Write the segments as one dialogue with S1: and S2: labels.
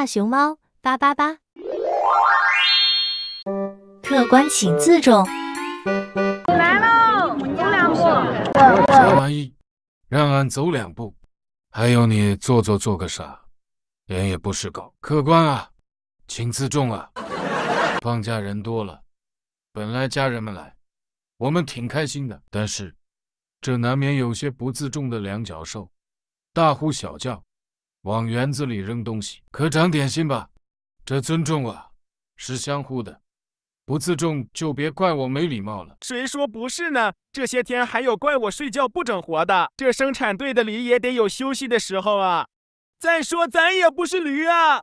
S1: 大熊猫八八八，客官请
S2: 自重。来喽，我两步。这玩意让俺走两步，还有你做做做个啥？脸也不是狗。客官啊，请自重啊！放假人多了，本来家人们来，我们挺开心的，但是这难免有些不自重的两脚兽，大呼小叫。往园子里扔东西，可长点心吧！这尊重啊，是相互的，不自重就别怪我没礼貌了。
S1: 谁说不是呢？这些天还有怪我睡觉不整活的，
S3: 这生产队的驴也得有休息的时候啊。再说咱也不是驴啊，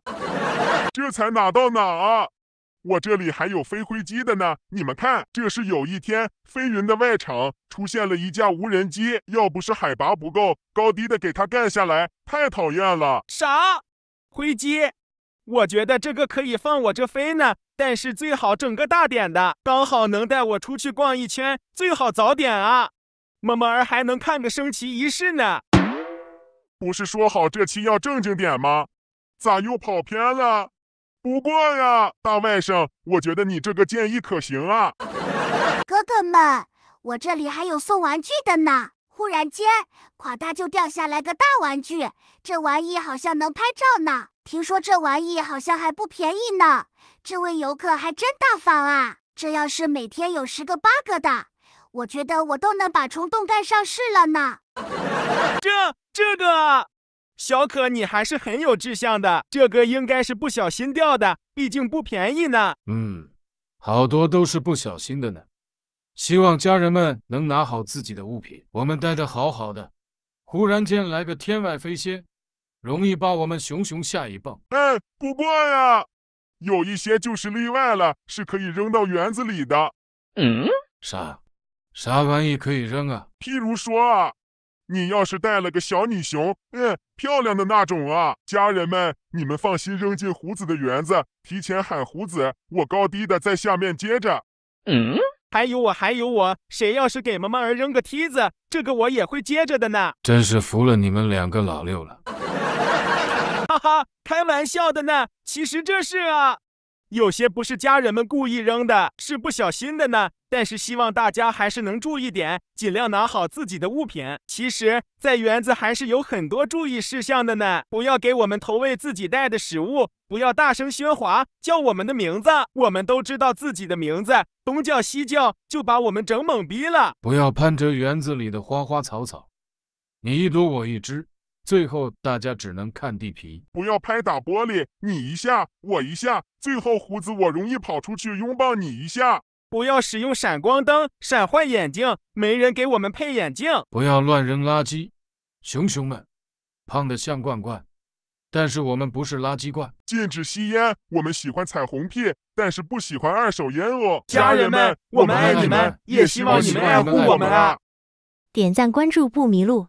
S3: 这才哪到哪啊！我这里还有飞灰机的呢，你们看，这是有一天飞云的外场出现了一架无人机，要不是海拔不够，高低的给它干下来，太讨厌了。啥？灰机？我觉得这个可以放我这飞呢，但是最好整个大点的，刚
S1: 好能带我出去逛一圈，最好早点啊，么么儿还能看个升旗
S3: 仪式呢。不是说好这期要正经点吗？咋又跑偏了？不过呀，大外甥，我觉得你这个建议可行啊。
S1: 哥哥们，我这里还有送玩具的呢。忽然间，垮大就掉下来个大玩具，这玩意好像能拍照呢。听说这玩意好像还不便宜呢。这位游客还真大方啊。这要是每天有十个八个的，我觉得我都能把虫洞干上市了呢。这，这个。小可，你还是很有志向的。这个应该是不小心掉的，毕竟不便宜呢。
S2: 嗯，好多都是不小心的呢。希望家人们能拿好自己的物品，我们待得好好的，忽然间来个天外飞仙，容易把我们熊熊吓一蹦。嗯，
S3: 不过呀，有一些就是例外了，是可以扔到园子里的。
S2: 嗯？啥？啥玩意可以扔啊？
S3: 譬如说啊。你要是带了个小女熊，嗯，漂亮的那种啊，家人们，你们放心扔进胡子的园子，提前喊胡子，我高低的在下面接着。嗯，还有我，还有我，谁要是给妈妈儿扔个梯子，这个我也会接着的
S1: 呢。
S2: 真是服了你们两个老六了。
S1: 哈哈，开玩笑的呢，其实这是啊。有些不是家人们故意扔的，是不小心的呢。但是希望大家还是能注意点，尽量拿好自己的物品。其实，在园子还是有很多注意事项的呢。不要给我们投喂自己带的食物，不要大声喧哗，叫我们的名字，我们都知道自己的名字，东叫西叫就把我们整懵逼了。
S2: 不要攀折园子里的花花草草，你一朵我一支。最后，大家只能看地皮。
S3: 不要拍打玻璃，你一下，我一下。最后，胡子我容易跑出去拥抱你一下。不要
S1: 使用闪光灯，闪坏眼睛。没人给我们配眼镜。
S2: 不要乱扔垃圾，熊熊们，胖的像罐罐，但是我们不是垃圾罐。
S3: 禁止吸烟，我们喜欢彩虹屁，但是不喜欢二手烟哦。家人们，我们爱你们，也希望你们爱护我们啊。
S2: 点赞关注不迷路。